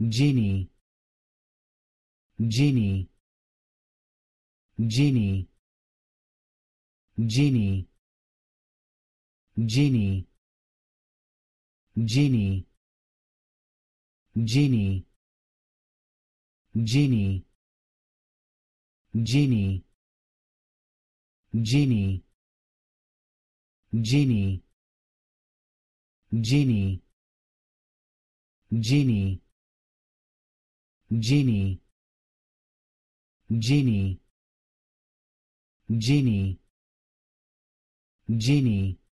genie genie genie genie genie genie genie genie genie genie genie genie genie genie genie genie genie